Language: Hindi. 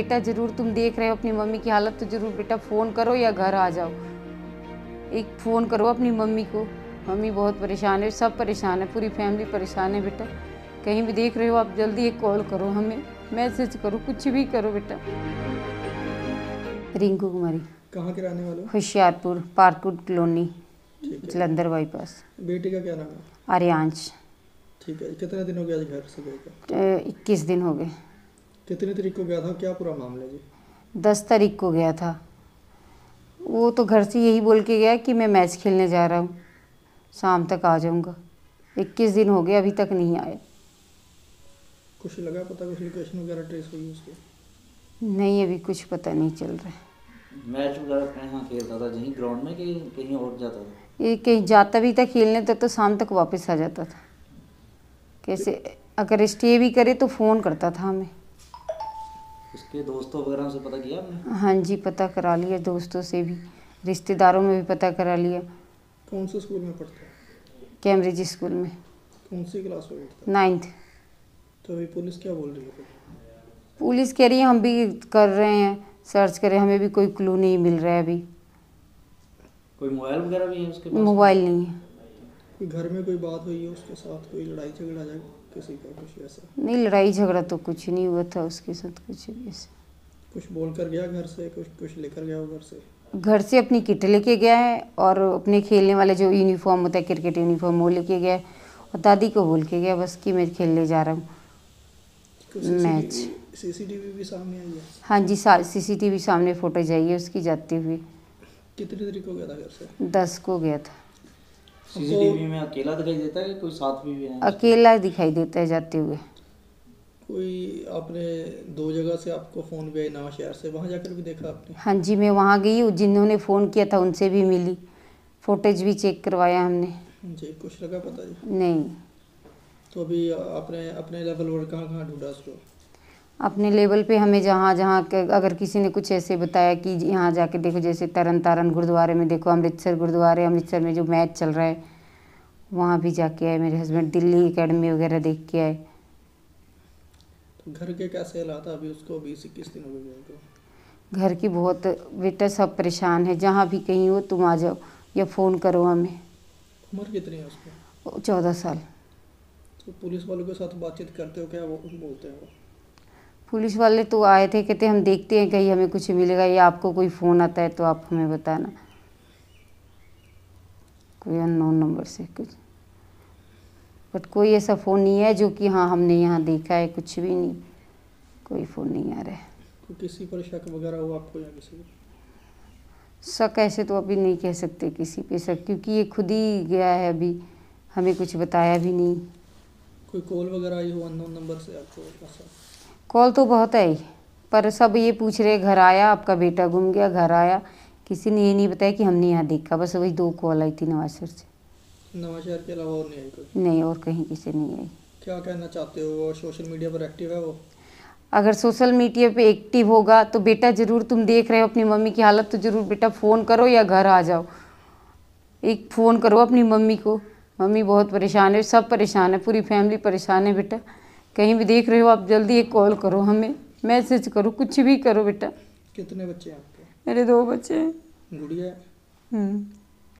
बेटा ज़रूर तुम देख रहे हो अपनी मम्मी की हालत तो ज़रूर बेटा फ़ोन करो या घर आ जाओ एक फ़ोन करो अपनी मम्मी को मम्मी बहुत परेशान है सब परेशान है पूरी फैमिली परेशान है बेटा कहीं भी देख रहे हो आप जल्दी एक कॉल करो हमें मैसेज करो कुछ भी करो बेटा रिंकू कुमारी कहाँ के रहने वाले होशियारपुर पार्कुड कॉलोनी जलंधर बाईपास बेटी का क्या नाम है आर्यांश ठीक है कितने दिन हो गया घर से इक्कीस दिन हो गए कितने तारीख को गया था क्या पूरा मामला जी दस तारीख को गया था वो तो घर से यही बोल के गया कि मैं मैच खेलने जा रहा हूँ शाम तक आ जाऊँगा इक्कीस दिन हो गए अभी तक नहीं आया कुछ लगा पता कुछ लोकेशन वगैरह ट्रेस हुई उसके नहीं अभी कुछ पता नहीं चल रहा है मैच वगैरह खेलता था यहीं ग्राउंड में कि कहीं और जाता था ये कहीं जाता भी था खेलने तो, तो शाम तक वापस आ जाता था कैसे अगर स्टे भी करे तो फ़ोन करता था हमें उसके दोस्तों वगैरह से पता किया आपने हाँ जी पता करा लिया दोस्तों से भी रिश्तेदारों में भी पता करा लिया कौन से स्कूल में पढ़ते हैं कैम्ब्रिज स्कूल में कौन सी क्लास में पढ़ता नाइन्थ तो अभी पुलिस क्या बोल रही है पुलिस कह रही है हम भी कर रहे हैं सर्च कर रहे हैं हमें भी कोई क्लू नहीं मिल रहा है अभी कोई मोबाइल वगैरह भी है उसके मोबाइल नहीं है घर में कोई बात हुई है उसके साथ कोई लड़ाई झगड़ा जाए किसी का कुछ ऐसा नहीं लड़ाई झगड़ा तो कुछ नहीं हुआ था उसके साथ कुछ ऐसा कुछ बोल कर गया घर से कुछ कुछ लेकर गया घर से घर से अपनी किट लेके गया है और अपने खेलने वाले जो यूनिफॉर्म होता है क्रिकेट यूनिफॉर्म वो लेके गया है और दादी को बोल के गया बस कि मैं खेलने जा रहा हूँ तो मैच सीसीटीवी भी सामने आई है हाँ जी सीसीटीवी सामने फोटो जाइए उसकी जाती हुई कितनी तारीख को गया था घर से दस को गया था सीसीटीवी में अकेला दिखाई देता है कोई साथ भी है अकेला दिखाई देता है जाते हुए कोई आपने दो जगह से आपको फ़ोन भी नवा शहर से वहाँ जाकर भी देखा आपने हाँ जी मैं वहाँ गई जिन्होंने फ़ोन किया था उनसे भी मिली फोटेज भी चेक करवाया हमने जी कुछ लगा पता जी नहीं तो अभी आपने अपने लेवल वर्ड कहाँ कहाँ ढूंढा उसको अपने लेवल पे हमें जहाँ जहाँ अगर किसी ने कुछ ऐसे बताया कि यहाँ जाके देखो जैसे तरन तारण गुरुद्वारे में देखो अमृतसर गुरुद्वारे अमृतसर में जो मैच चल रहा है वहाँ भी जाके आए मेरे हस्बैंड दिल्ली अकेडमी वगैरह देख के आए तो घर के क्या सेल आता अभी उसको बीस इक्कीस दिन हो गए घर की बहुत बेटा सब परेशान है जहाँ भी कहीं हो तुम आ जाओ या फ़ोन करो हमें उम्र कितनी है उसको चौदह साल तो पुलिस वालों के साथ बातचीत करते हो क्या वो बोलते हैं पुलिस वाले तो आए थे कहते हम देखते हैं कहीं हमें कुछ मिलेगा या आपको कोई फ़ोन आता है तो आप हमें बताना कोई अननोन नंबर से कुछ बट कोई ऐसा फ़ोन नहीं है जो कि हाँ हमने यहाँ देखा है कुछ भी नहीं कोई फ़ोन नहीं आ रहा है तो किसी पर शक वगैरह हुआ आपको या किसी शक ऐसे तो अभी नहीं कह सकते किसी पे शक क्योंकि ये खुद ही गया है अभी हमें कुछ बताया भी नहीं कोई कॉल वगैरह आई हो अननोन नंबर से आपको कॉल तो बहुत आई पर सब ये पूछ रहे घर आया आपका बेटा गुम गया घर आया किसी ने ये नहीं बताया कि हमने यहाँ देखा बस वही दो कॉल आई थी नवाज सर से नवाज सर के अलावा और नहीं आई कोई नहीं और कहीं किसी नहीं आई क्या कहना चाहते हो वो सोशल मीडिया पर एक्टिव है वो अगर सोशल मीडिया पे एक्टिव होगा तो बेटा ज़रूर तुम देख रहे हो अपनी मम्मी की हालत तो ज़रूर बेटा फ़ोन करो या घर आ जाओ एक फ़ोन करो अपनी मम्मी को मम्मी बहुत परेशान है सब परेशान है पूरी फैमिली परेशान है बेटा कहीं भी देख रहे हो आप जल्दी एक कॉल करो हमें मैसेज करो कुछ भी करो बेटा कितने बच्चे हैं आपके मेरे दो बच्चे हैं गुड़िया हम्म।